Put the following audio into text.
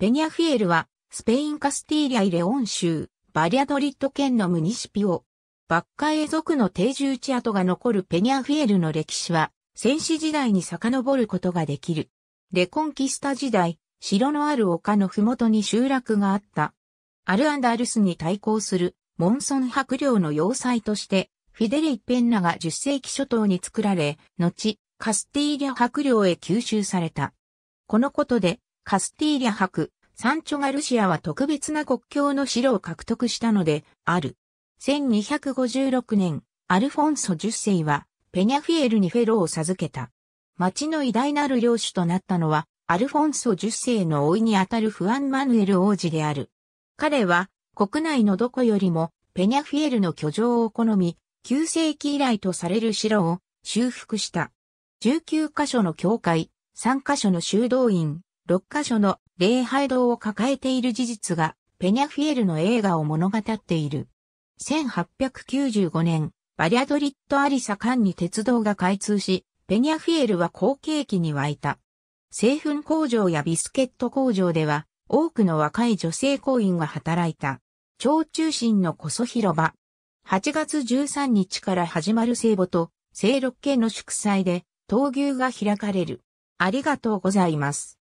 ペニャフィエルは、スペインカスティーリャイレオン州、バリアドリッド県のムニシピオ。バッカエ族の定住地跡が残るペニャフィエルの歴史は、戦死時代に遡ることができる。レコンキスタ時代、城のある丘の麓に集落があった。アルアンダルスに対抗する、モンソン白領の要塞として、フィデレイ・ペンナが10世紀初頭に作られ、後、カスティーリャ白領へ吸収された。このことで、カスティーリャ博、サンチョガルシアは特別な国境の城を獲得したので、ある。1256年、アルフォンソ10世は、ペニャフィエルにフェロを授けた。町の偉大なる領主となったのは、アルフォンソ10世の老いにあたるフアン・マヌエル王子である。彼は、国内のどこよりも、ペニャフィエルの居城を好み、9世紀以来とされる城を修復した。19カ所の教会、3カ所の修道院、6カ所の礼拝堂を抱えている事実が、ペニャフィエルの映画を物語っている。1895年、バリアドリッド・アリサ間に鉄道が開通し、ペニャフィエルは好景気に湧いた。製粉工場やビスケット工場では、多くの若い女性工員が働いた。超中心のこそ広場。8月13日から始まる聖母と、聖六系の祝祭で、闘牛が開かれる。ありがとうございます。